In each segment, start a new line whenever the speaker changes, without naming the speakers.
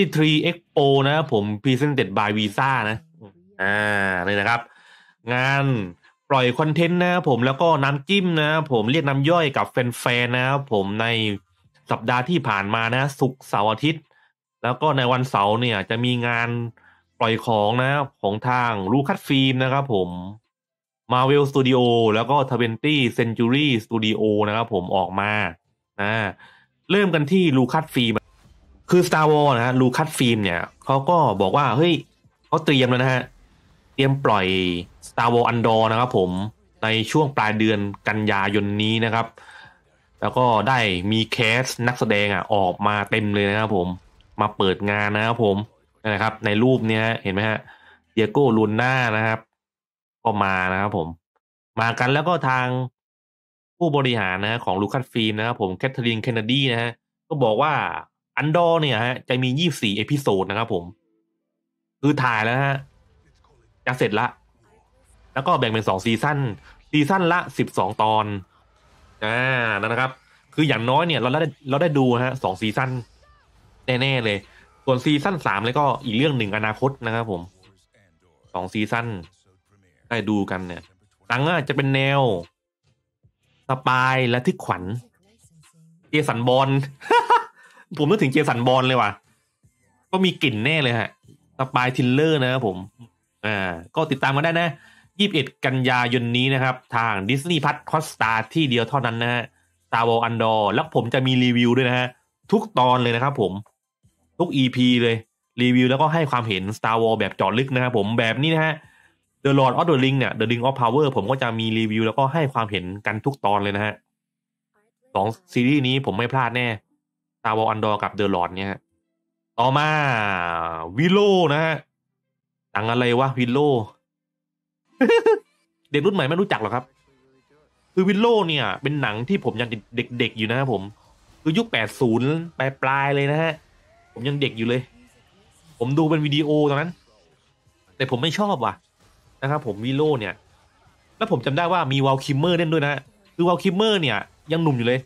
23 Expo นะครับผม Presented by Visa นะ อ่านี่นะครับ งานปล่อยคอนเทนต์นะครับผมแล้วก็น้ำจิ้ม นะครับผมเรียกน้ำย่อยกับแฟนๆนะครับผมในสัปดาห์ที่ผ่านมานะศุกร์เสาร์อาทิตย์ แล้วก็ในวันเสาร์เนี่ย จะมีงานปล่อยของนะ ของทางลูคัสฟิล์มนะครับผม Marvel Studio แล้วก็ Twenty Century Studio นะครับผมออกมา อ่า เริ่มกันที่ลูคัสฟิล์มคือ Star Wars นะฮะลูคัสฟิล์มเนี่ยเขาก็บอกว่าเฮ้ยเขาเตรียมแล้วนะฮะเตรียมปล่อย Star Wars Andor นะครับ ผมในช่วงปลายเดือนกันยายนนี้นะครับ แล้วก็ได้มีแคสนักแสดงอ่ะ ออกมาเต็มเลยนะครับ ผมมาเปิดงานนะครับผมนะครับ ในรูปเนี้ยเห็นไหมฮะเดียโก้ลุนน่านะครับ ก็มานะครับผมมากันแล้วก็ทางผู้บริหารนะของลูคัสฟิล์มนะครับผมแคทเธอรีนเคนเนดีนะฮะก็บอกว่าอันดอร์เนี่ยฮะจะมียี่สี่เอพิโซดนะครับผม คือถ่ายแล้วฮะ จะเสร็จละ แล้วก็แบ่งเป็นสองซีซั่นซีซั่นละสิบสองตอนอ่านะครับ คืออย่างน้อยเนี่ย เราได้เราได้ดูฮะสองซีซั่นแน่ ๆ เลย ส่วนซีซั่นสามแล้วก็อีกเรื่องหนึ่งอนาคตนะครับผมสองซีซั่นได้ดูกันเนี่ยหนังอ่ะจะเป็นแนวสปายและทึกขวัญเจสันบอลผมนึกถึงเจสันบอลเลยว่ะ ก็มีกลิ่นแน่เลยฮะสปายทิลเลอร์นะครับผม อ่า ก็ติดตามมาได้นะ ยีบเอ็ดกันยายนนี้นะครับ ทาง Disney พัทคอสตาที่เดียวเท่านั้นนะฮะร์วอล์อันดอร์ แล้วผมจะมีรีวิวด้วยนะฮะ ทุกตอนเลยนะครับผม ทุก EP เลย รีวิวแล้วก็ให้ความเห็น Star Wars แบบจอดลึกนะครับผม แบบนี้นะฮะ The Lord of the Ring เนี่ย The Ring of Power ผมก็จะมีรีวิว แล้วก็ให้ความเห็นกันทุกตอนเลยนะฮะสองซีรีส์นี้ผมไม่พลาดแน่ตาวออันดอร์กับเดอะลอดเนี่ยต่อมา วิโลนะ ฮะหนังอะไรวะวิโล เด็กรุ่นใหม่ไม่รู้จักหรอกครับ คือวิโลเนี่ย เป็นหนังที่ผมยังเด็กๆอยู่นะครับผม คือยุคแปดศูนย์ปลายปลายเลยนะฮะ ผมยังเด็กอยู่เลย ผมดูเป็นวิดีโอตอนนั้น แต่ผมไม่ชอบว่ะ นะครับผมวิโลเนี่ย แล้วผมจำได้ว่ามีวอลคิมเมอร์เล่นด้วยนะคือวอลคิมเมอร์เนี่ยยังหนุ่มอยู่เลย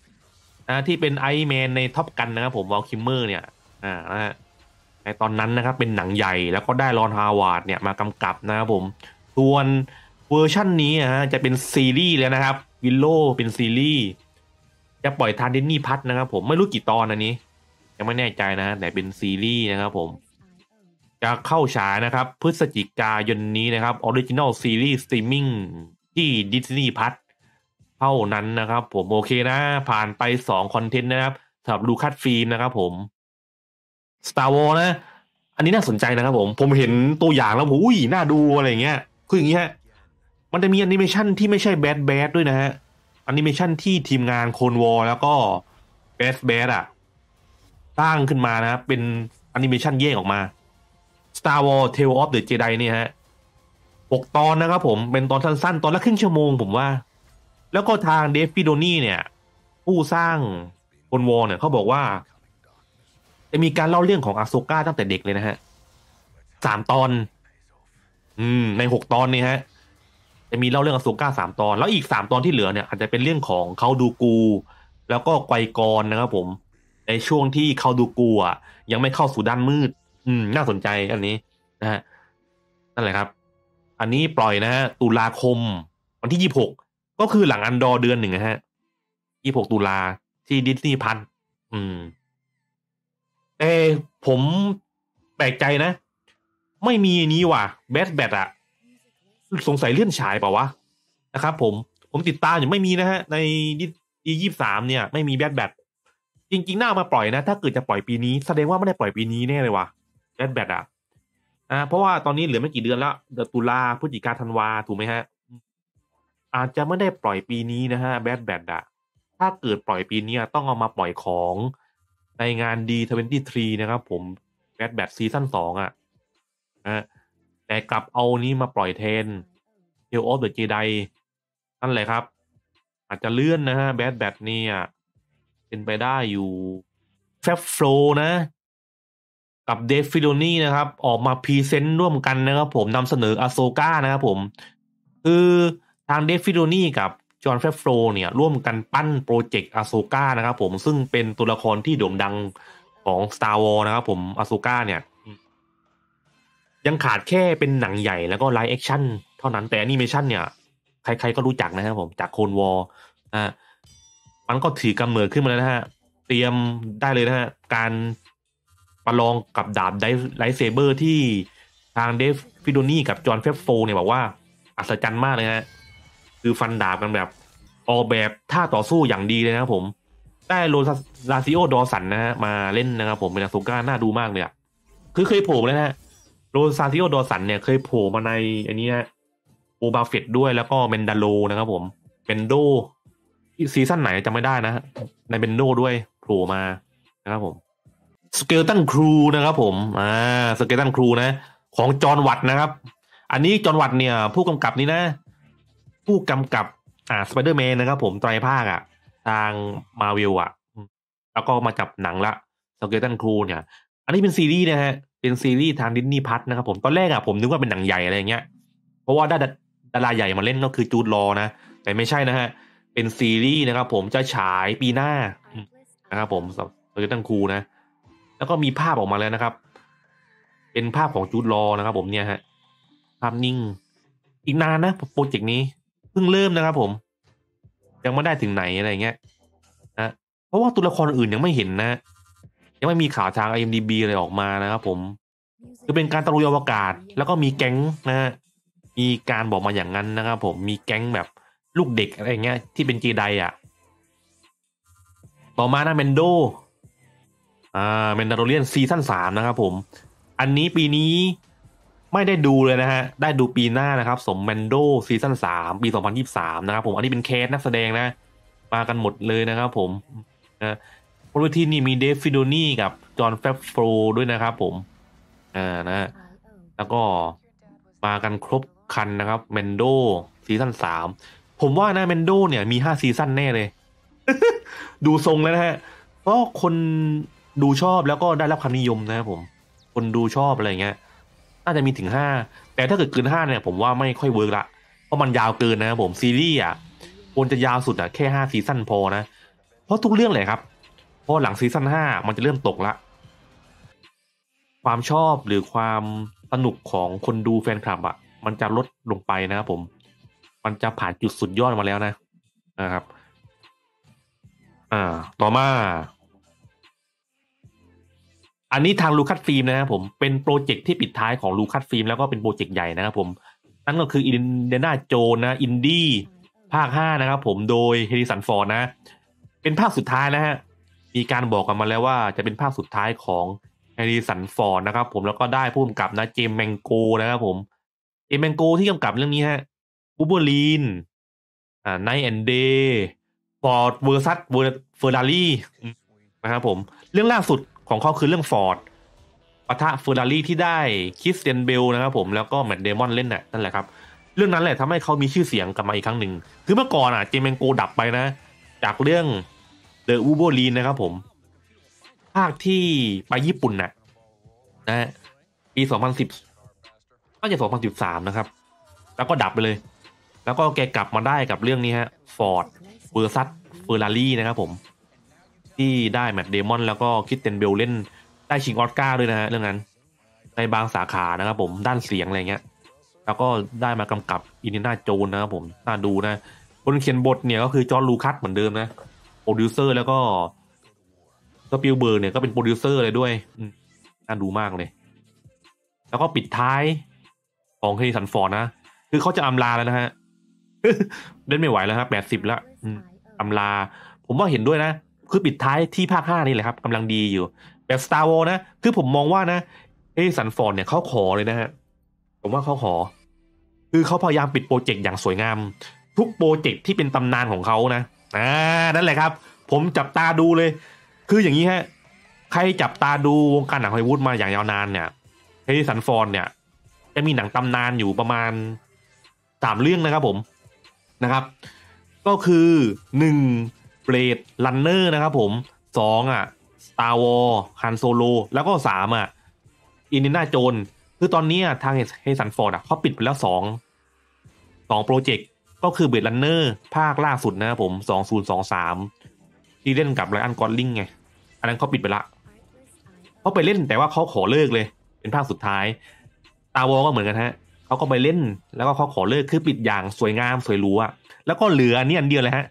นะที่เป็นไอแมนในท็อปกันนะครับผมวอลคิมเมอร์เนี่ย อ่านะฮะในตอนนั้นนะครับเป็นหนังใหญ่แล้วก็ได้รอนฮาวาดเนี่ยมากำกับนะครับผมส่วนเวอร์ชั่นนี้นะฮะจะเป็นซีรีส์แล้วนะครับวิลโลเป็นซีรีส์จะปล่อยทานเดนนี่พัทนะครับผมไม่รู้กี่ตอนอันนี้ยังไม่แน่ใจนะแต่เป็นซีรีส์นะครับผม จะเข้าฉายนะครับ พฤศจิกายนนี้นะครับออริจินอลซีรีส์สตรีมมิ่งที่ดิสนีย์พัทเท่านั้นนะครับ ผมโอเคนะ ผ่านไปสองคอนเทนต์นะครับสำหรับลูคัสฟิล์มนะครับผม Star Wars นะ อันนี้น่าสนใจนะครับผมผมเห็นตัวอย่างแล้วผมอุ้ยน่าดูอะไรเงี้ยคืออย่างเงี้ยมันจะมีแอนิเมชันที่ไม่ใช่แบดแบดด้วยนะฮะแอนิเมชันที่ทีมงานโคนวอลแล้วก็แบดแบดอ่ะสร้างขึ้นมานะ เป็นแอนิเมชันแยกออกมา Star Wars Tale of the Jedi นี่ฮะ6ตอนนะครับผมเป็นตอนสั้นๆ ตอนละครึ่งชั่วโมงผมว่าแล้วก็ทางเดฟฟิโดนี่เนี่ย ผู้สร้างบนวอลเนี่ยเขาบอกว่าจะมีการเล่าเรื่องของอาโซกาตั้งแต่เด็กเลยนะฮะสามตอน อืม ในหกตอนนี่ฮะจะมีเล่าเรื่องอาโซกาสามตอน แล้วอีกสามตอนที่เหลือเนี่ยอาจจะเป็นเรื่องของเขาดูกู แล้วก็ไกวกรนะครับ ผม ในช่วงที่เขาดูกูอ่ะยังไม่เข้าสู่ด้านมืด อืม น่าสนใจอันนี้นะฮะนั่นแหละครับ อันนี้ปล่อยนะฮะตุลาคม วันที่ยี่หกก็คือหลังอันดอเดือนหนึ่งนะฮะ ยี่หกตุลา ที่ดิสนีย์พันอืม เอ ผมแปลกใจนะ ไม่มีนี้ว่ะแบทแบทอะสงสัยเลื่อนฉายเปล่าวะ นะครับผม ผมติดตามอยู่ไม่มีนะฮะ ในดียี่สามเนี่ย ไม่มีแบทแบทจริงๆ หน้ามาปล่อยนะ ถ้าเกิดจะปล่อยปีนี้แสดงว่าไม่ได้ปล่อยปีนี้แน่เลยว่ะแบทแบทอะอ่า เพราะว่าตอนนี้เหลือไม่กี่เดือนแล้วเดือนตุลาพฤศจิกาธันวาถูกไหมฮะอาจจะไม่ได้ปล่อยปีนี้นะฮะแบดแบดอะ ถ้าเกิดปล่อยปีนี้ต้องเอามาปล่อยของในงานดีทเวนตี้ทรีนะครับผม แบดแบดซีซั่นสองอะนะแต่กลับเอานี้มาปล่อยเทนเทลออฟเดอะเจไดนั่นแหละครับ อาจจะเลื่อนนะฮะแบดแบดเนี่ยเป็นไปได้อยู่แฟบโฟนะ กับเดฟฟิโลนี่นะครับ ออกมาพรีเซนต์ร่วมกันนะครับผมนำเสนออาโซก้านะครับผม คือทางเดฟฟิโดนี่กับจอห์นแฟฟโฟเนี่ยร่วมกันปั้นโปรเจกต์อาโซกานะครับผมซึ่งเป็นตัวละครที่โด่งดังของ Star Wars นะครับ ผมอาโซกาเนี่ย ยังขาดแค่เป็นหนังใหญ่แล้วก็ไลฟ์แอคชั่นเท่านั้นแต่อนิเมชั่นเนี่ยใครๆก็รู้จักนะครับผมจากโคนวอลอ่ะมันก็ถือกำเนิดขึ้นมาแล้วนะฮะเตรียมได้เลยนะฮะการประลองกับดาบไลท์เซเบอร์ที่ทางเดฟฟิโดนี่กับจอห์นเฟฟโฟเนี่ยบอกว่าอัศจรรย์มากเลยฮะคือฟันดาบกันแบบออกแบบท่าต่อสู้อย่างดีเลยนะครับ ผมได้โรลาซิโอดอสันนะฮะ มาเล่นนะครับผมเป็นอซูก้าน่าดูมากเลยอะคือเคยโผล่แล้วนะโรซาซิโอดอสันเนี่ยเคยโผล่มาในอันนี้นะโอบาเฟตด้วยแล้วก็เมนดาโลนะครับผมเมนโดซีซั่นไหนจำไม่ได้นะในเมนโดด้วยโผล่มานะครับผมสเกลตันครูนะครับผมอ่าสเกลตันครูนะของจอห์นวัตนะครับ อันนี้จอห์นวัตเนี่ยผู้กำกับนี่นะผู้กำกับ อ่าสไปเดอร์แมนนะครับผมไตรภาคอ่ะ ทางมาวิลอ่ะ แล้วก็มาจับหนังละสเกตันครูเนี่ย อันนี้เป็นซีรีส์นะฮะ เป็นซีรีส์ทางดิสนีย์พัทนะครับผม ตอนแรกอ่ะผมนึกว่าเป็นหนังใหญ่อะไรเงี้ย เพราะว่าได้ดาราใหญ่มาเล่นก็คือจูดลอ นะ แต่ไม่ใช่นะฮะ เป็นซีรีส์นะครับผมจะฉายปีหน้านะครับผมสเกตันครูนะ แล้วก็มีภาพออกมาแล้วนะครับ เป็นภาพของจูดลอนะครับผมเนี่ยฮะภาพนิ่ง อีกนานนะโปรเจกต์นี้พิ่งเริ่มนะครับผมยังไม่ได้ถึงไหนอะไรเงี้ยนะเพราะว่าตัวละครอื่นยังไม่เห็นนะยังไม่มีข่าวทาง IMDb อะไรออกมานะครับผม คือเป็นการตะลุยอวกาศแล้วก็มีแก๊งนะฮะมีการบอกมาอย่างนั้นนะครับผมมีแก๊งแบบลูกเด็กอะไรเงี้ย ที่เป็นจีไดอ่ะ ต่อมานะเมนโดอ่าเมนดาโรเลียน ซีซั่นสามนะครับผม อันนี้ปีนี้ไม่ได้ดูเลยนะฮะ ได้ดูปีหน้านะครับ สมแมนโดซีซั่นสามปีสองพันยี่สามนะครับผมอันนี้เป็นแคสนักแสดงนะมากันหมดเลยนะครับ ผมนะบนเวทีนี้มีเดฟฟิโดนี่กับจอห์นแฟบโฟด้วยนะครับผมอ่านะแล้วก็มากันครบคันนะครับ เมนโดซีซั่นสามผมว่านะเมนโดเนี่ยมีห้าซีซั่นแน่เลยดูทรงแล้วนะฮะเพราะคนดูชอบแล้วก็ได้รับความนิยมนะครับผม คนดูชอบอะไรเงี้ยน่าจะมีถึงห้า แต่ถ้าเกิดเกินห้าเนี่ย ผมว่าไม่ค่อยเวิร์กละ เพราะมันยาวเกินนะครับผมซีรีส์อ่ะควรจะยาวสุดอ่ะ แค่ห้าซีซั่นพอนะ เพราะทุกเรื่องเลยครับ เพราะหลังซีซั่นห้ามันจะเริ่มตกละ ความชอบหรือความสนุกของคนดูแฟนคลับอ่ะมันจะลดลงไปนะครับผม มันจะผ่านจุดสุดยอดมาแล้วนะ นะครับ อ่า ต่อมาอันนี้ทางลูคัสฟิล์มนะครับผมเป็นโปรเจกต์ที่ปิดท้ายของลูคัสฟิล์มแล้วก็เป็นโปรเจกต์ใหญ่นะครับผมนั่นก็คืออินเดน่าโจนะอินดี้ภาคห้านะครับผมโดยเฮริสันฟอร์นะ เป็นภาคสุดท้ายนะฮะมีการบอกกันมาแล้วว่าจะเป็นภาคสุดท้ายของเฮริสันฟอร์นะครับ ผมแล้วก็ได้ผู้กำกับนะเจมแมงโก นะครับผมเจมแมงโกที่กำกับเรื่องนี้ฮะบูเบอรีนอ่าไนแอนเดย์ฟอร์ดเวอร์ซัสเฟอร์รารี่นะครับผมเรื่องล่าสุดของเขาคือเรื่องฟอร์ด ปะทะเฟอร์รารี่ที่ได้คิสเตนเบลนะครับผมแล้วก็แมตเดมอนเล่นน่ะนั่นแหละครับเรื่องนั้นแหละทำให้เขามีชื่อเสียงกลับมาอีกครั้งหนึ่ง คือเมื่อก่อนอ่ะเจมแมงโกดับไปนะจากเรื่องเดอะอูโบลีนนะครับผม ภาคที่ไปญี่ปุ่นน่ะนะปี 2010น่าจะ2013นะครับ แล้วก็ดับไปเลยแล้วก็แกกลับมาได้กับเรื่องนี้ฮะฟอร์ดเบอร์ซัต เฟอร์รารี่นะครับผมที่ได้แมตเดมอนแล้วก็คิดเตนเบลเล่นได้ชิงออสการ์ด้วยนะฮะเรื่องนั้น ในบางสาขานะครับผมด้านเสียงอะไรเงี้ย แล้วก็ได้มากำกับอินเดีนาโจนนะครับผมน่าดูนะคนเขียนบทเนี่ยก็คือจอร์ลูคัสเหมือนเดิมนะโปรดิวเซอร์แล้วก็สปิลเบิร์เนี่ยก็เป็นโปรดิวเซอร์เลยด้วยน่าดูมากเลยแล้วก็ปิดท้ายของเฮนสันฟอร์ดนะ คือเขาจะอำลาแล้วนะฮะเล่นไม่ไหวแล้วครับแปดสิบแล้วอำลาผมว่าเห็นด้วยนะคือปิดท้ายที่ภาคห้านี่แหละครับกำลังดีอยู่ แบบ Star War นะ คือผมมองว่านะเอสันฟอร์ดเนี่ยเขาขอเลยนะฮะผมว่าเขาขอ คือเขาพยายามปิดโปรเจกต์อย่างสวยงาม ทุกโปรเจกต์ที่เป็นตำนานของเขานะ อ่านั่นแหละครับ ผมจับตาดูเลย คืออย่างนี้ฮะ ใครจับตาดูวงการหนังฮอลลีวูดมาอย่างยาวนานเนี่ยเฮสันฟอร์ดเนี่ย จะมีหนังตำนานอยู่ประมาณสามเรื่องนะครับ ผมนะครับ ก็คือหนึ่งเบลดลันเนอร์นะครับผม สองอ่ะตาวอฮันโซโล แล้วก็สามอ่ะ อินเดน่าโจน คือตอนนี้ทางเฮสันฟอร์ดอ่ะเขาปิดไปแล้วสอง สองโปรเจกต์ ก็คือเบลดลันเนอร์ภาคล่าสุดนะครับผมสองศูนย์สองสาม ที่เล่นกับไรอันกอ์ลิงไง อันนั้นเขาปิดไปละเขาไปเล่นแต่ว่าเขาขอเลิกเลย เป็นภาคสุดท้าย ตาวอก็เหมือนกันฮะ เขาก็ไปเล่น แล้วก็เขาขอเลิก คือปิดอย่างสวยงาม สวยรู้อะแล้วก็เหลือนี่อันเดียวเลยฮะ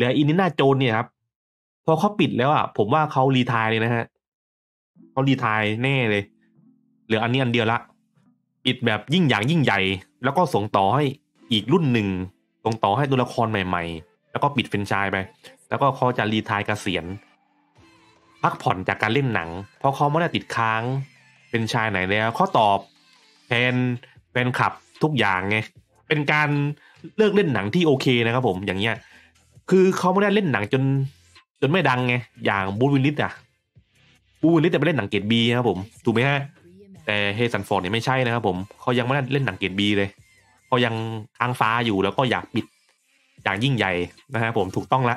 หลืออินนิน่าโจนเนี่ยครับพอเขาปิดแล้วอ่ะผมว่าเขารีทายเลยนะฮะเขารีทายแน่เลยเหลืออันนี้อันเดียวละปิดแบบยิ่งอย่างยิ่งใหญ่ แล้วก็ส่งต่อให้อีกรุ่นหนึ่งส่งต่อให้ตัวละครใหม่ ๆ แล้วก็ปิดเฟนชายไปแล้วก็เขาจะรีทายกเกษียณพักผ่อนจากการเล่นหนังเพราะเขาไม่ได้ติดค้างเป็นชายไหนแล้วเขาตอบแฟนแฟนคลับทุกอย่างไงเป็นการเลิกเล่นหนังที่โอเคนะครับผมอย่างเงี้ยคือเขาไม่ได้เล่นหนังจน จนไม่ดังไงอย่างบูวินลิตอะบูวินลิตแต่ไปเล่นหนังเกรดบีนะครับผมถูกไหมฮะ แต่เฮสันฟอร์ดเนี่ยไม่ใช่นะครับผมเขายังไม่ได้เล่นหนังเกรดบีเลยเขายังค้างฟ้าอยู่แล้วก็อยากปิดอย่างยิ่งใหญ่นะครับผมถูกต้องละ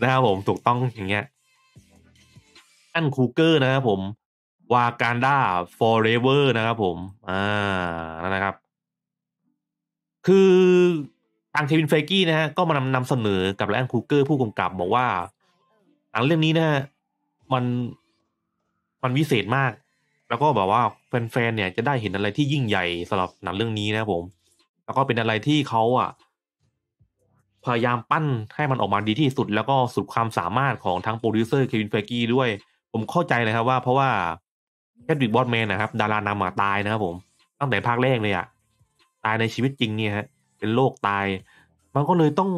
นะครับผมถูกต้องอย่างเงี้ยอันคูเกอร์นะครับผมวาการดาฟอร์เรเวอร์นะครับ ผมอ่านะครับ คือทางเควินเฟกี้นะฮะก็มานำนำเสนอกับ แลนคูเกอร์ผู้กำกับบอกว่าหนังเรื่องนี้นะฮะมันมันวิเศษมาก แล้วก็แบบว่าแฟนๆเนี่ยจะได้เห็นอะไรที่ยิ่งใหญ่สำหรับหนังเรื่องนี้นะผม แล้วก็เป็นอะไรที่เขาอ่ะพยายามปั้นให้มันออกมาดีที่สุด แล้วก็สุดความสามารถของทั้งโปรดิวเซอร์เควินเฟกี้ด้วย ผมเข้าใจนะครับว่า เพราะว่าแคดวิกบอสแมนนะครับดารานำมาตายนะครับผมตั้งแต่ภาคแรกเลยอะ่ะตายในชีวิตจริงเนี่ยฮะเป็นโรคตาย มันก็เลยต้อง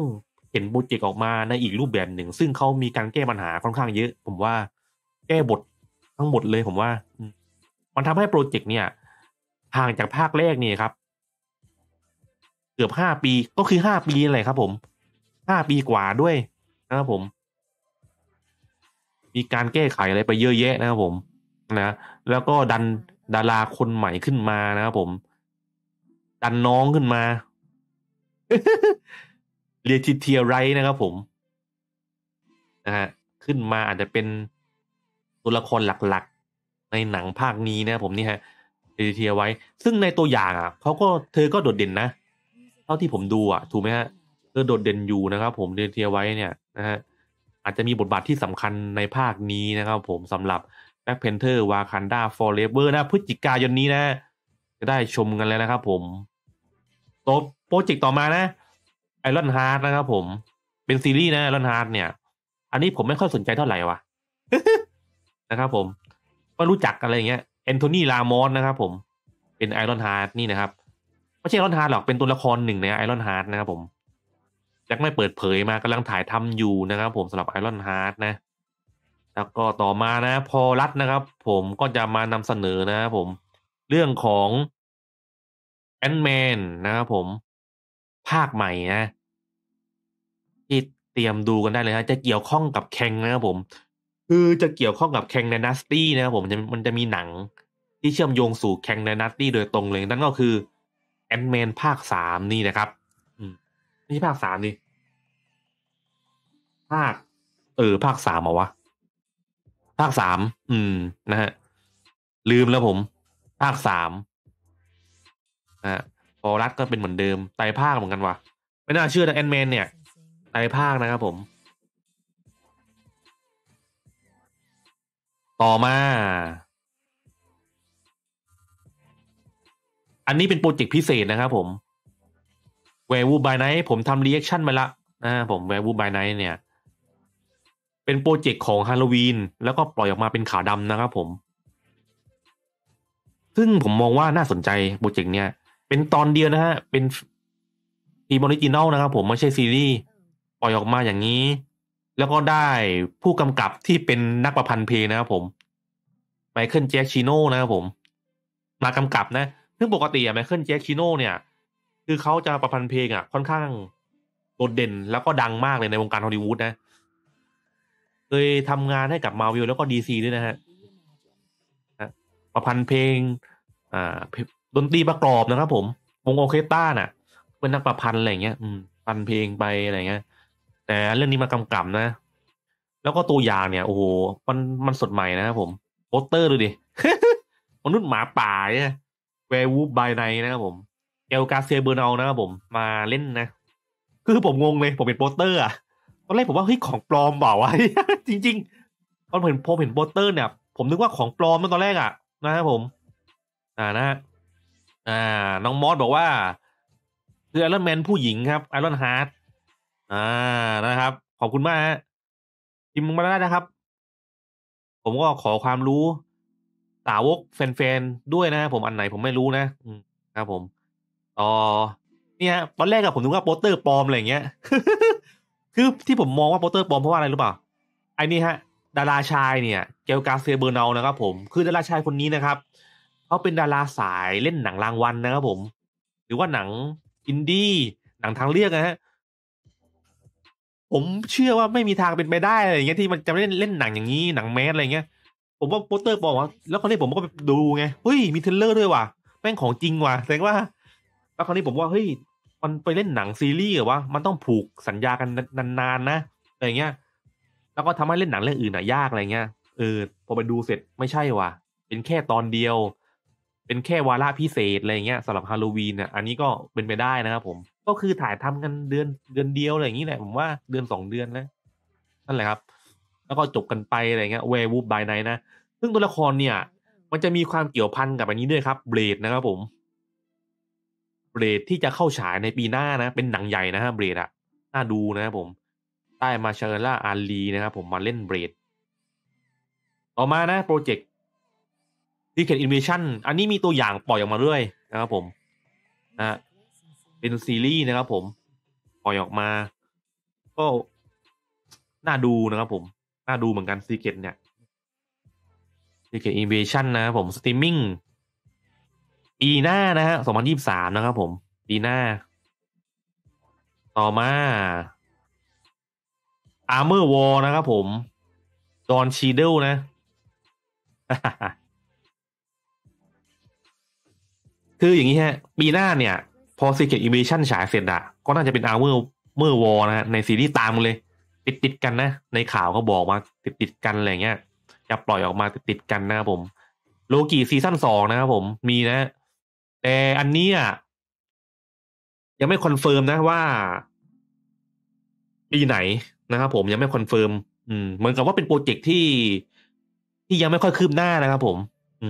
เห็นโปรเจกต์ออกมาในอีกรูปแบบหนึ่ง ซึ่งเขามีการแก้ปัญหาค่อนข้างเยอะ ผมว่า แก้บททั้งหมดเลย ผมว่ามันทำให้โปรเจกต์เนี่ยห่างจากภาคแรกนี่ครับ เกือบห้าปีก็คือห้าปีอะไรครับ ผมห้าปีกว่าด้วย นะครับผม มีการแก้ไขอะไรไปเยอะแยะ นะครับผมนะแล้วก็ดันดาราคนใหม่ขึ้นมานะครับผม ดันน้องขึ้นมาเรียทิเทียไรนะครับผมนะฮะขึ้นมาอาจจะเป็นตัวละครหลักๆ ในหนังภาคนี้นะผมนี่ฮะเรียทิเทียไว้ ซึ่งในตัวอย่างอ่ะเขาก็เธอก็โดดเด่นนะเท่าที่ผมดูอ่ะถูกไหมฮะเธอโดดเด่นอยู่นะครับผมเรียทิเทียไว้เนี่ยนะฮะอาจจะมีบทบาทที่สำคัญในภาคนี้นะครับผมสำหรับแบ็คเพนเทอร์วาคันดาฟอร์เรเวอร์นะ พฤศจิกายนนี้นะ จะได้ชมกันแล้วนะครับผมตัวโปรเจกต์ต่อมานะ ไอรอนฮาร์ดนะครับ ผมเป็นซีรีส์นะไอรอนฮาร์ดเนี่ย อันนี้ผมไม่ค่อยสนใจเท่าไหร่วะนะครับ ผม ก็รู้จักอะไรเงี้ยแอนโทนีลามอสนะครับผมเป็นไอรอนฮาร์ดนี่นะครับไม่ใช่ไอรอนฮาร์ดหรอกเป็นตัวละครหนึ่งในไอรอนฮาร์ดนะครับผมยังไม่เปิดเผยมากำลังถ่ายทำอยู่นะครับผมสำหรับไอรอนฮาร์ดนะ แล้วก็ต่อมานะ พอรัดนะครับ ผมก็จะมานำเสนอนะครับผม เรื่องของแอนด์แมนนะครับผม ภาคใหม่นะที่เตรียมดูกันได้เลยนะจะเกี่ยวข้องกับแคงนะครับผม คือจะเกี่ยวข้องกับแคงในนัสตี้นะครับผมมันจะมีหนังที่เชื่อมโยงสู่แคงในนัสตี้โดยตรงเลยนั่นก็คือแอนด์แมนภาคสามนี่นะครับ อืมนี่ภาคสามนี่ภาคเออภาคสามเหรอวะ ภาคสามอืม นะฮะลืมแล้วผมภาคสามอะาพอรัดก็เป็นเหมือนเดิมไตภาคเหมือนกันวะไม่น่าเชื่อนะแอนแมนเนี่ยไตภาคนะครับผม ต่อมา อันนี้เป็นโปรเจกต์พิเศษนะครับผมแวร์วูบายไนท์ผมทำรีแอคชั่นมาละนะผมแวร์วูบายไนท์เนี่ยเป็นโปรเจกต์ของฮาโลวีนแล้วก็ปล่อยออกมาเป็นขาวดำนะครับผม ซึ่งผมมองว่าน่าสนใจโปรเจกต์เนี่ยเป็นตอนเดียวนะฮะ เป็นฟีมอริจินอลนะครับผมไม่ใช่ซีรีส์ ปล่อยออกมาอย่างนี้ แล้วก็ได้ผู้กำกับที่เป็นนักประพันธ์เพลงนะครับผมไมเคิลแจ็คชิโน่นะครับผม มากำกับนะซึ่งปกติอะไมเคิลแจ็คชิโน่เนี่ยคือเขาจะประพันธ์เพลงอะค่อนข้างโดดเด่นแล้วก็ดังมากเลยในวงการฮอลลีวูดนะเคยทำงานให้กับมาวิลแล้วก็ดีซีด้วยนะฮะประพันธ์เพลง อ่าดนตรีประกอบนะครับผมวงโอเคต้าน่ะ เป็นนักประพันธ์ อะไรเงี้ย อืมพันเพลงไป อะไรเงี้ย แต่เรื่องนี้มากำกับนะ แล้วก็ตัวอย่างเนี่ยโอ้โห มันมันสดใหม่นะครับผมโปสเตอร์ดูดิมนุษย์หมาป่าเนี่ยแวร์วูบไบในนะครับผมเอลกาเซียเบอร์นอลนะครับผมมาเล่นนะ คือผมงงเลย ผมเป็นโปสเตอร์อะตอนแรกผมว่าเฮ้ยของปลอมเปล่าวะจริง ๆ ตอนเห็นผมเห็นโปสเตอร์เนี่ย ผมนึกว่าของปลอมตอนแรกอะนะครับผมอ่านะอ่า น้องมอสบอกว่าคือไอรอนแมนผู้หญิงครับไอรอนฮาร์ดอ่านะครับ ขอบคุณมากฮะพิมพ์มาได้นะครับ ผมก็ขอความรู้สาวกแฟนๆด้วยนะผมอันไหนผมไม่รู้นะครับผมอ่อเนี่ยตอนแรกอะผมถึกว่าโปสเตอร์ปลอมอะไรเงี้ย คือที่ผมมองว่าโปสเตอร์ปลอมเพราะว่าอะไรรู้เปล่าไอ้นี่ฮะ ดาราชายเนี่ย เกลกาเซียเบอร์เนลนะครับผม คือดาราชายคนนี้นะครับเขาเป็นดาราสายเล่นหนังรางวัลนะครับผม หรือว่าหนังอินดี้ หนังทางเลือกนะฮะผมเชื่อว่าไม่มีทางเป็นไปได้อะไรอย่างเงี้ยที่มันจะเล่นเล่นหนังอย่างนี้หนังแมสอะไรเงี้ย ผมว่าโปสเตอร์บอกว่า แล้วคนนี้ผมก็ไปดูไงเฮ้ยมีเทเลอร์ด้วยว่ะแม่งของจริงว่ะแสดงว่า แล้วคราวนี้ผมว่าเฮ้ยมันไปเล่นหนังซีรีส์เหรอวะมันต้องผูกสัญญากันนานๆนะอะไรเงี้ยแล้วก็ทำให้เล่นหนังเรื่องอื่นอ่ะยากอะไรเงี้ยเออพอไปดูเสร็จไม่ใช่ว่ะ เป็นแค่ตอนเดียวเป็นแค่วาระพิเศษอะไรเงี้ยสำหรับฮาโลวีนอ่ะอันนี้ก็เป็นไปได้นะครับผมก็คือถ่ายทำกันเดือนเดือนเดียวอะไรอย่างนี้แหละผมว่าเดือนสองเดือนแล้วนั่นแหละครับ แล้วก็จบกันไปอะไรเงี้ยเววูบบายไนนะซึ่งตัวละครเนี่ย มันจะมีความเกี่ยวพันกับอันนี้ด้วยครับเบรดนะครับ ผมเบรดที่จะเข้าฉายในปีหน้านะเป็นหนังใหญ่นะฮะเบรดอะน่าดูนะครับผมได้มาเชอร์ล่าอาลีนะครับผมมาเล่นเบรดต่อมานะโปรเจกต์ดีเคนอินเวชั่นอันนี้มีตัวอย่างปล่อยออกมาเรื่อยนะครับผม นะ เป็นซีรีส์นะครับ ผมปล่อยออกมาก็น่าดูนะครับ ผม น่าดูเหมือนกันซีเกตเนี่ยซีเกตอินเวชั่นนะครับผม สตรีมมิ่งปีหน้านะฮะสองพันยี่สิบสามนะครับผมปีหน้าต่อมาอาร์เมอร์วอลนะครับ ผมดอนชีเดล นะคืออย่างนี้ฮะ ปีหน้าเนี่ย พอ Secret Invasion ฉายเสร็จอะก็น่าจะเป็นอาเมอร์เมอร์วอนะฮะในซีรีส์ตามเลย ติดติดกันนะ ในข่าวเขาบอกมาติดติดกันอะไรเงี้ยจะปล่อยออกมาติดติดกันนะครับผม โลกีซีซั่นสองนะครับผม มีนะ แต่อันนี้อ่ะยังไม่คอนเฟิร์มนะว่าปีไหนนะครับผม ยังไม่คอนเฟิร์มอืมเหมือนกับว่าเป็นโปรเจกต์ที่ ที่ยังไม่ค่อยคืบหน้านะครับผม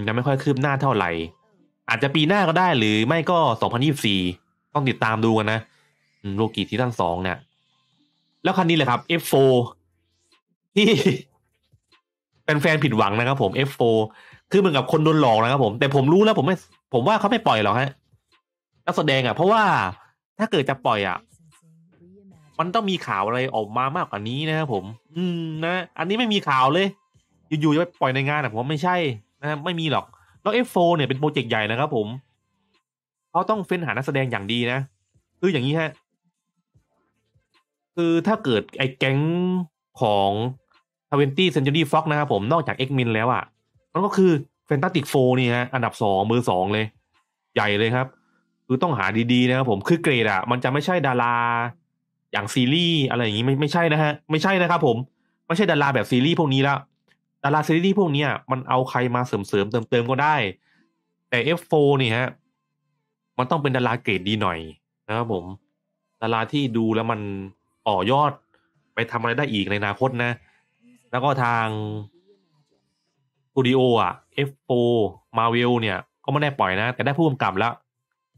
ยังไม่ค่อยคืบหน้าเท่าไหร่อาจจะปีหน้าก็ได้หรือไม่ก็สองพันยี่สี่ต้องติดตามดูกันนะโลกิที่ตั้งสองเนี่ยแล้วคันนี้แหละครับ F4 ที่แฟนๆผิดหวังนะครับผม F4 คือเหมือนกับคนโดนหลอกนะครับผมแต่ผมรู้แล้วผมไม่ ผมว่าเขาไม่ปล่อยหรอกฮะนักแสดงอ่ะ เพราะว่าถ้าเกิดจะปล่อย อ่ะ มันต้องมีข่าวอะไรออกมามากกว่านี้นะครับผม อืมนะอันนี้ไม่มีข่าวเลยอยู่ๆจะไปปล่อยในงานอ่ะ ผมไม่ใช่ นะ ไม่มีหรอกแล้วโฟเนี่ยเป็นโปรเจกต์ใหญ่นะครับผมเขาต้องเฟ้นหานักแสดงอย่างดีนะ คืออย่างนี้ฮะคือถ้าเกิดไอ้แก๊งของทเวนตี้เซนจูรี่ฟ็อกนะครับผมนอกจากเอ็กมินแล้วอะ่ะมันก็คือแฟนตาติกโฟนี่ฮะอันดับสองมือสองเลย ใหญ่เลยครับ คือต้องหาดีๆนะครับผมคือเกรดอะ่ะ มันจะไม่ใช่ดารา อย่างซีรีส์อะไรอย่างนี้ ไม่ไม่ใช่นะฮะไม่ใช่นะครับผม ไม่ใช่ดาราแบบซีรีส์พวกนี้แล้วดาราซีรีส์พวกนี้มันเอาใครมาเสริมเสริมเติมเติมก็ได้ แต่ F4 นี่ฮะ มันต้องเป็นดาราเกรดดีหน่อยนะครับ ผม ดาราที่ดูแล้วมันต่อยอดไปทำอะไรได้อีกในอนาคตนะ แล้วก็ทางสตูดิโออ่ะ F4 มาเวลเนี่ย ก็ไม่ได้ปล่อยนะ แต่ได้ผู้กำกับแล้ว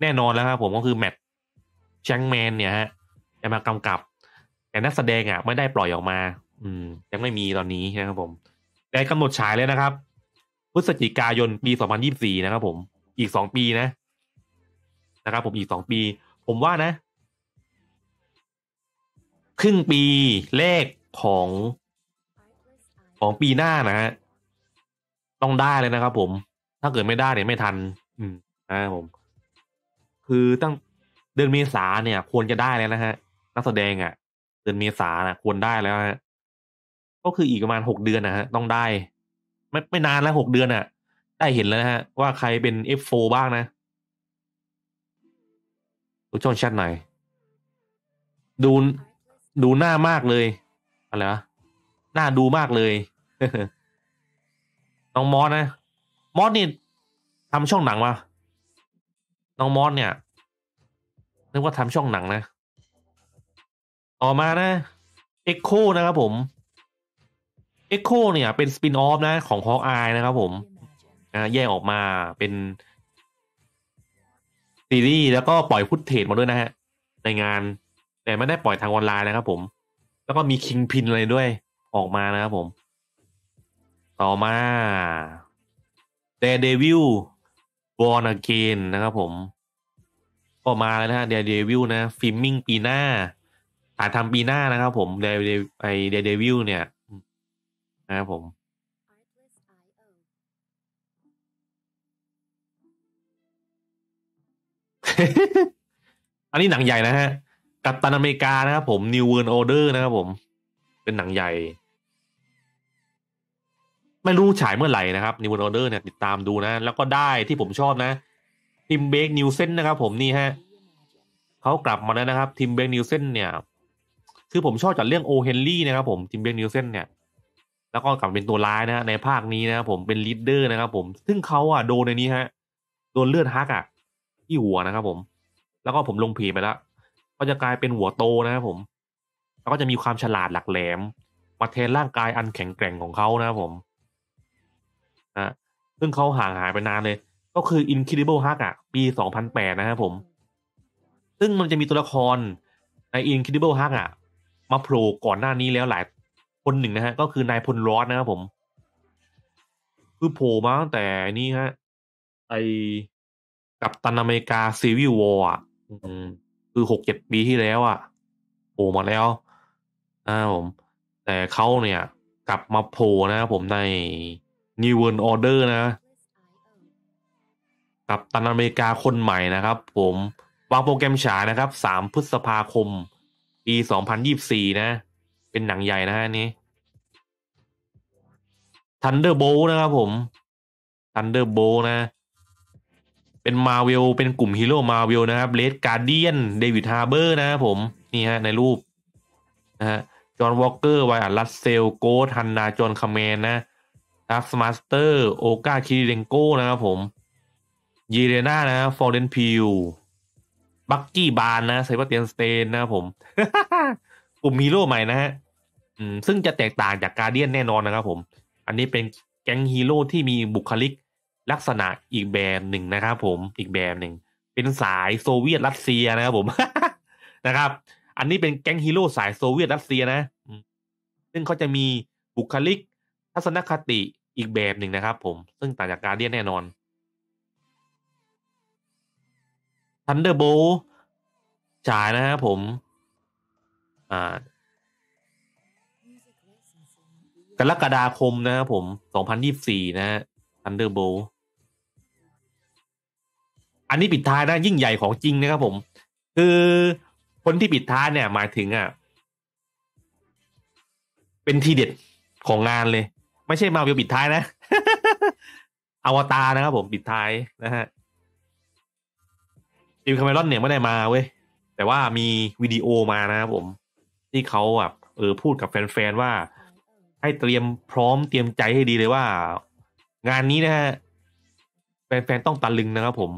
แน่นอนแล้วครับผมก็คือแมทแชงแมนเนี่ยฮะจะมากำกับ แต่นักแสดงอ่ะ ไม่ได้ปล่อยออกมา อืม ยังไม่มีตอนนี้นะครับผมแต่กำหนดฉายเลยนะครับพฤศจิกายนปี2024นะครับ ผม อีกสองปีนะ นะครับผมอีกสองปี ผมว่านะ ครึ่งปีแรกของของปีหน้านะฮะต้องได้เลยนะครับ ผม ถ้าเกิดไม่ได้เนี่ยไม่ทัน อืมนะครับผม คือตั้งเดือนเมษาเนี่ย ควรจะได้แล้วนะฮะนักแสดงอะ่ะ เดือนเมษาน่ะ ควรได้แล้วฮะก็คืออีกประมาณหกเดือนนะฮะต้องได้ ไม่ไม่นานแล้วหกเดือนอะ่ะ ได้เห็นแล้วนะฮะ ว่าใครเป็น F4 บ้างนะดูช่องชัดหน่อยดูดูหน้ามากเลยอะไรวะหน้าดูมากเลย น้องมอสนะมอสนี่ทำช่องหนังมาน้องมอส เนี่ยนึกว่าทำช่องหนังนะต่อมานะ เอ็กโคนะครับผมเอ็กโคเนี่ยเป็นสปินออฟนะ ของฮอกอายนะครับผมนะแยกออกมาเป็น ซีรีส์แล้วก็ปล่อยพุทเทจมาด้วยนะฮะในงาน แต่ไม่ได้ปล่อยทางออนไลน์นะครับผม แล้วก็มีคิงพินอะไรด้วย ออกมานะครับผม ต่อมาเดเดวิลบอลอเกนนะครับผมก็มาแล้วนะฮะเดเดวิลนะฟิล์มมิ่งปีหน้าถ่ายทำปีหน้านะครับผมเดิลไอเดเดวิลเนี่ยนะครับผม อันนี้หนังใหญ่นะฮะ กัปตันอเมริกานะครับผม New World Order นะครับผม เป็นหนังใหญ่ ไม่รู้ฉายเมื่อไหร่นะครับ New World Order เนี่ยติดตามดูนะ แล้วก็ได้ที่ผมชอบนะทิมเบกนิวเซนนะครับผมนี่ฮะเขากลับมาแล้วนะครับทิมเบกนิวเซนเนี่ย คือผมชอบจากเรื่องโอเฮนรี่นะครับผมทิมเบกนิวเซนเนี่ยแล้วก็กลับเป็นตัวร้ายนะฮะในภาคนี้นะครับผมเป็นลีดเดอร์นะครับผม ซึ่งเขาอ่ะโดนในนี้ฮะโดนเลือดฮักอ่ะ ที่หัวนะครับผม แล้วก็ผมลงผีไปแล้วก็จะกลายเป็นหัวโตนะครับผม แล้วก็จะมีความฉลาดหลักแหลม มาแทนร่างกายอันแข็งแกร่งของเขานะครับผมนะซึ่งเขาห่างหายไปนานเลยก็คือ Incredible Hulk อ่ะ ปี2008นะครับผมซึ่งมันจะมีตัวละครใน Incredible Hulk อ่ะมาโผล่ก่อนหน้านี้แล้วหลายคนหนึ่งนะฮะก็คือนายพลรอดนะครับผม คือโผล่มาตั้งแต่นี่ฮะไอกับตันอเมริกาซีวิววอร์อ่ะคือหกเจ็ดปีที่แล้วอ่ะโผล่มาแล้วนะครับผม แต่เขาเนี่ยกลับมาโผล่นะครับผมใน New World Order นะกับตันอเมริกาคนใหม่นะครับผมวางโปรแกรมฉายนะครับ 3 พฤษภาคม ปี 2024 นะเป็นหนังใหญ่นะฮะนี้ทันเดอร์โบนะครับผมทันเดอร์โบนะ เป็นมา v e ลเป็นกลุ่มฮีโร่มา v e ลนะครับเลดการ์เดียนเดวิดฮาร์เบอร์นะครับผม นี่ฮะในรูป นะฮะ จอห์นวอลเกอร์ ไวอัลลัสเซลโกทันนา จอห์นคาเมน นะดักสมาสเตอร์ โอกาคิริเดงโก้ นะครับผมยีเรนานะฟอร์เดนพิว บักกี้บานนะไซบาเตียนสเตนนะครับผม กลุ่มฮีโร่ใหม่นะฮะซึ่งจะแตกต่างจากการเดียนแน่นอนนะครับผม อันนี้เป็นแก๊งฮีโร่ที่มีบุคลิกลักษณะอีกแบบหนึ่งนะครับผม อีกแบบหนึ่งเป็นสายโซเวียตรัสเซีย นะครับผม นะครับ อันนี้เป็นแก๊งฮีโร่สายโซเวียตรัสเซีย นะ ซึ่งเขาจะมีบุคลิกทัศนคติอีกแบบหนึ่งนะครับ ผม ซึ่งต่างจากการเดียนแน่นอนทันเดอร์โบฉายนะครับผม อ่ารกฎาคมนะครับผมสองพันยี่สี่นะฮะ อันเดอร์โบอันนี้ปิดท้ายนะยิ่งใหญ่ของจริงนะครับผม คือคนที่ปิดท้ายเนี่ยหมายถึงอ่ะ เป็นทีเด็ดของงานเลย ไม่ใช่มาวิวปิดท้ายนะ อวตารนะครับผมปิดท้ายนะฮะจิมคาเมรอนเนี่ยไม่ได้มาเว้ย แต่ว่ามีวิดีโอมานะครับผม ที่เขาแบบเออพูดกับแฟน ๆ ว่าให้เตรียมพร้อมเตรียมใจให้ดีเลยว่า งานนี้นะฮะ แฟนๆ ต้องตะลึงนะครับผม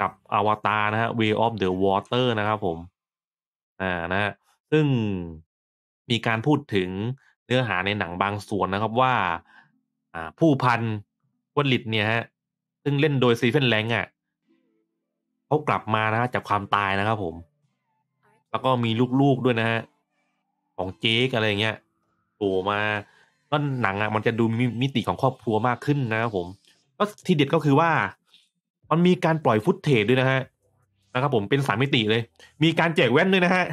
กับอวตารนะฮะ Way of the Water นะครับผมอ่านะฮะซึ่งมีการพูดถึงเนื้อหาในหนังบางส่วนนะครับว่าอ่า ผู้พันวัลลิตเนี่ยฮะ ซึ่งเล่นโดยซีเฟนแลงอ่ะเขากลับมานะฮะจากความตายนะครับผม แล้วก็มีลูกๆด้วยนะฮะ ของเจ๊กอะไรเงี้ยโผล่มาก็หนังอ่ะมันจะดูมีมิติของครอบครัวมากขึ้นนะครับผมก็ทีเด็ดก็คือว่า มันมีการปล่อยฟุตเทจด้วยนะฮะนะครับผมเป็นสามมิติเลย มีการแจกแว่นด้วยนะฮะ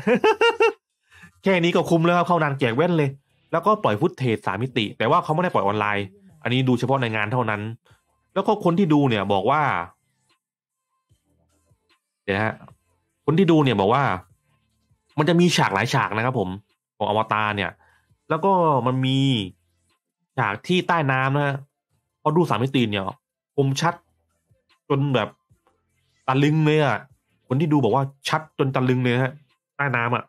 แค่นี้ก็คุ้มแล้วครับเข้านานแจกแว่นเลยแล้วก็ปล่อยฟุตเทจสามมิติ แต่ว่าเขาไม่ได้ปล่อยออนไลน์อันนี้ดูเฉพาะในงานเท่านั้น แล้วก็คนที่ดูเนี่ยบอกว่าเดี๋ยวฮะคนที่ดูเนี่ยบอกว่ามันจะมีฉากหลายฉากนะครับผม ของอวตารเนี่ยแล้วก็มันมีฉากที่ใต้น้ำนะฮะพอดูสามมิติเนี่ยคมชัดจนแบบตะลึงเลยอ่ะคนที่ดูบอกว่าชัดจนตะลึงเลยฮะ ใต้น้ำอ่ะ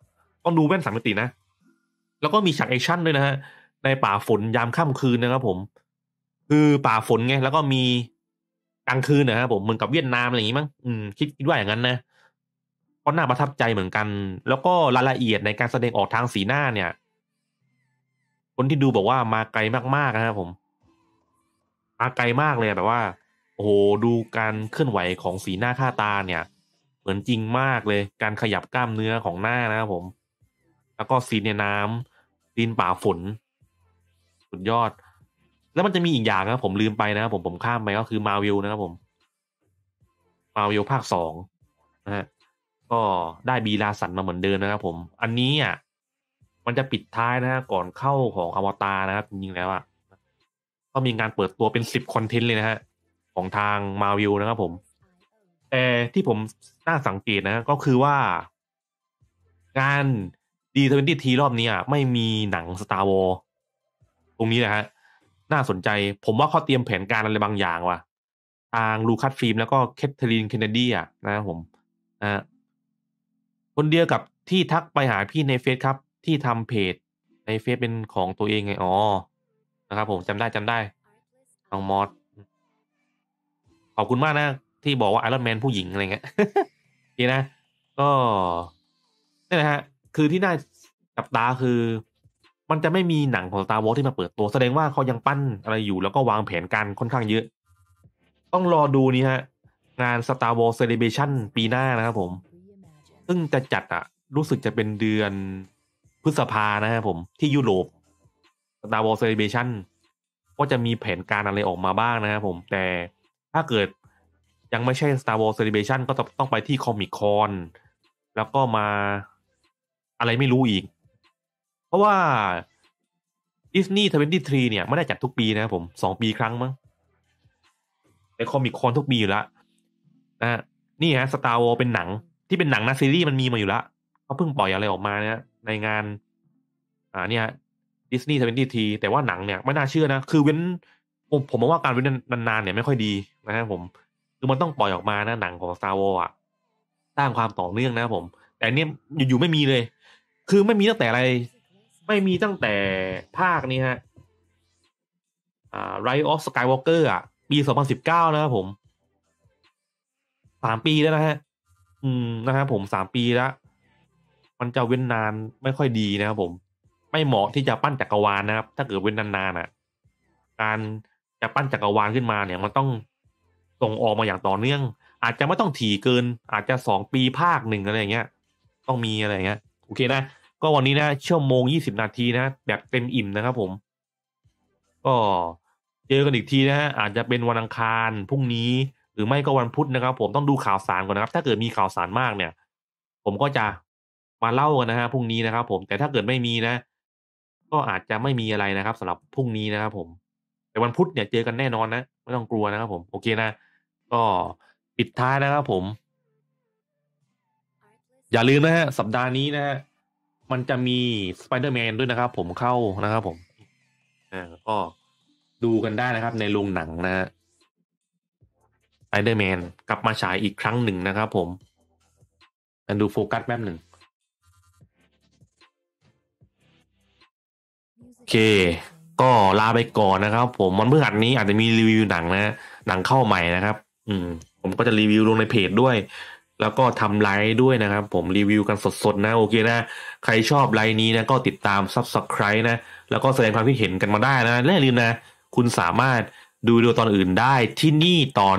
ต้องดูแว่นสามมิตินะ แล้วก็มีฉากแอคชั่นด้วยนะฮะในป่าฝนยามค่ำคืนนะครับผม คือป่าฝนไงแล้วก็มีกลางคืนนะครับผมเหมือนกับเวียดนามอะไรอย่างงี้มั้งอืมคิดคิดว่าอย่างนั้นนะก็น่าประทับใจเหมือนกัน แล้วก็รายละเอียดในการแสดงออกทางสีหน้าเนี่ยคนที่ดูบอกว่ามาไกลมากๆนะครับผมมาไกลมากเลยแบบว่า โอ้โหดูการเคลื่อนไหวของสีหน้าค่าตาเนี่ย เหมือนจริงมากเลย การขยับกล้ามเนื้อของหน้านะครับผม แล้วก็ซีนในน้ำดีนป่าฝนสุดยอด แล้วมันจะมีอีกอย่างนะผมลืมไปนะครับผมผมข้ามไปก็คือมาวิลนะครับผม มาวิลภาคสองนะฮะก็ได้บีลาสันมาเหมือนเดิมนะครับผมอันนี้อ่ะมันจะปิดท้ายนะฮะก่อนเข้าของอวตารนะครับจริงๆแล้วอะก็มีงานเปิดตัวเป็นสิบคอนเทนต์เลยนะฮะของทางมาวิวนะครับผม แต่ที่ผมน่าสังเกตนะ ก็คือว่างานดีทเนตีทีรอบนี้อ่ะไม่มีหนังสตาร์วอลตรงนี้นะฮะน่าสนใจ ผมว่าเขาเตรียมแผนการอะไรบางอย่างว่ะ ทางลูคัสฟิล์มแล้วก็แคทเธอรีนเคนเนดีอ่ะนะผมอ่าคนเดียวกับที่ทักไปหาพี่ในเฟซครับที่ทำเพจในเฟซเป็นของตัวเองไง อ๋อนะครับผมจำได้จำได้น้องมอสขอบคุณมากนะ ที่บอกว่าไอรอนแมน ผู้หญิง อะไรเงี้ยดีนะก็นี่นะฮะ คือที่น่าจับตาคือมันจะไม่มีหนังของตาวอ w ที่มาเปิดตัวแสดงว่าเขายังปั้นอะไรอยู่ แล้วก็วางแผนการค่อนข้างเยอะ ต้องรอดูนี่ฮะ งาน Star Wars Celebration ปีหน้านะครับผม ซึ่งจะจัดอะรู้สึกจะเป็นเดือนพฤษภานะครับผม ที่ยุโรปสตาร์วอลเซเลเบชันก็จะมีแผนการอะไรออกมาบ้างนะครับผม แต่ถ้าเกิดยังไม่ใช่ Star Wars Celebration ก็ต้องไปที่คอมิคอนแล้วก็มาอะไรไม่รู้อีก เพราะว่า Disney 23เนี่ย ไม่ได้จัดทุกปีนะครับผมสองปีครั้งมั้งแต่คอมิคอนทุกปีอยู่แล้วนะนี่ฮะ Star Wars เป็นหนังที่เป็นหนังนะซีรีส์มันมีมาอยู่แล้วเขาเพิ่งปล่อยอะไรออกมาเนี่ยในงาน อ่า เนี่ยดิสนีย์เซเวนตี้ทีแต่ว่าหนังเนี่ยไม่น่าเชื่อนะคือเว้น ผมผมองว่าการเว้นนานๆเนี่ยไม่ค่อยดีนะครับผมคือมันต้องปล่อยออกมานะหนังของซาวอ่ะสร้างความต่อเนื่องนะผม แต่เนี่ยอยู่ ๆ ไม่มีเลย คือไม่มีตั้งแต่อะไร ไม่มีตั้งแต่ภาค นี้ ฮะอ่าไรฟสกายวอล์กเกอร์อ่ะปีสองพันสิบเก้านะครับผมสามปีแล้วนะ ฮะ อืมนะครับผมสามปีแล้วมันจะเว้นนานไม่ค่อยดีนะครับผม ไม่เหมาะที่จะปั้นจักรวาลนะครับถ้าเกิดเว้นนานๆอ่ะการจะปั้นจักรวาลขึ้นมาเนี่ย มันต้องส่งออกมาอย่างต่อเนื่อง อาจจะไม่ต้องถี่เกินอาจจะสองปีภาคหนึ่งอะไรอย่างเงี้ยต้องมีอะไรเงี้ยโอเคนะก็วันนี้นะชั่วโมงยี่สิบนาทีนะแบบเต็มอิ่มนะครับ ผม ก็เจอกันอีกทีนะอาจจะเป็นวันอังคารพรุ่งนี้หรือไม่ก็วันพุธนะครับ ผมต้องดูข่าวสารก่อนนะครับ ถ้าเกิดมีข่าวสารมากเนี่ย ผมก็จะมาเล่ากันนะฮะพรุ่งนี้นะครับผม แต่ถ้าเกิดไม่มีนะ ก็อาจจะไม่มีอะไรนะครับสำหรับพรุ่งนี้นะครับผม แต่วันพุธเนี่ย เจอกันแน่นอนนะ ไม่ต้องกลัวนะครับผมโอเคนะ ก็ปิดท้ายนะครับ ผม อย่าลืมนะฮะสัปดาห์นี้นะฮะมันจะมีสไปเดอร์แมนด้วยนะครับ ผมเข้านะครับผมอ่าก็ดูกันได้นะครับในโรงหนังนะฮะสไปเดอร์แมนกลับมาฉายอีกครั้งหนึ่งนะครับผมอันดูโฟกัสแป๊บหนึ่งเคก็ลาไปก่อนนะครับ ผม วันพฤหัสนี้อาจจะมีรีวิวหนังนะ หนังเข้าใหม่นะครับ อืม ผมก็จะรีวิวลงในเพจด้วย แล้วก็ทำไลฟ์ด้วยนะครับ ผมรีวิวกันสดๆ นะ โอเคนะ ใครชอบไลฟ์นี้นะ ก็ติดตามซับสไคร b e นะ แล้วก็แสดงความคิดเห็นกันมาได้นะ และอย่าลืมนะ คุณสามารถดูดูตอนอื่นได้ที่นี่ตอน